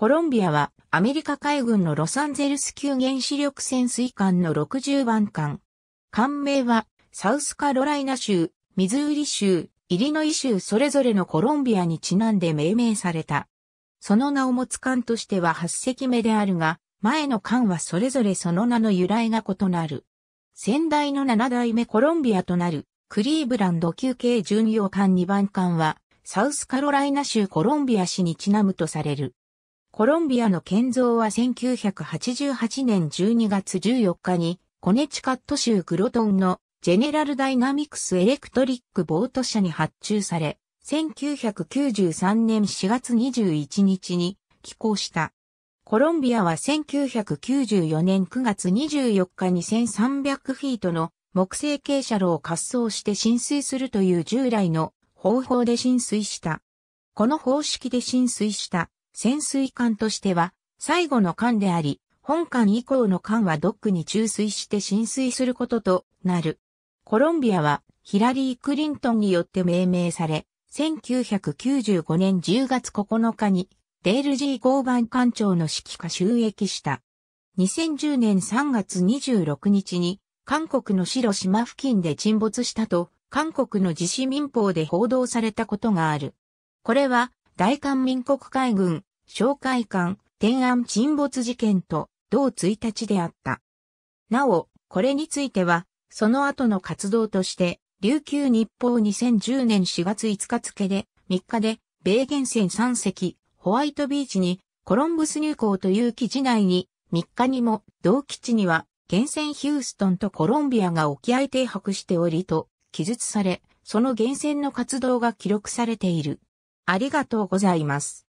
コロンビアはアメリカ海軍のロサンゼルス級原子力潜水艦の60番艦。艦名はサウスカロライナ州、ミズーリ州、イリノイ州それぞれのコロンビアにちなんで命名された。その名を持つ艦としては8隻目であるが、前の艦はそれぞれその名の由来が異なる。先代の7代目コロンビアとなる、クリーブランド級系巡洋艦2番艦は、サウスカロライナ州コロンビア市にちなむとされる。コロンビアの建造は1988年12月14日に、コネチカット州グロトンのジェネラルダイナミクスエレクトリックボート社に発注され、1993年4月21日に寄港した。コロンビアは1994年9月24日に1300フィートの木製傾斜路を滑走して浸水するという従来の方法で浸水した。この方式で浸水した潜水艦としては最後の艦であり、本艦以降の艦はドックに注水して浸水することとなる。コロンビアはヒラリー・クリントンによって命名され、1995年10月9日にデールジーバン艦長の指揮下収益した。2010年3月26日に韓国の白島付近で沈没したと韓国の自治民法で報道されたことがある。これは大韓民国海軍、哨戒艦、天安沈没事件と同1日であった。なお、これについては、その後の活動として、琉球日報2010年4月5日付で、3日で、米原船3隻、ホワイトビーチに、コロンブス入港という記事内に、3日にも、同基地には、原船ヒューストンとコロンビアが沖合停泊しておりと、記述され、その原船の活動が記録されている。ありがとうございます。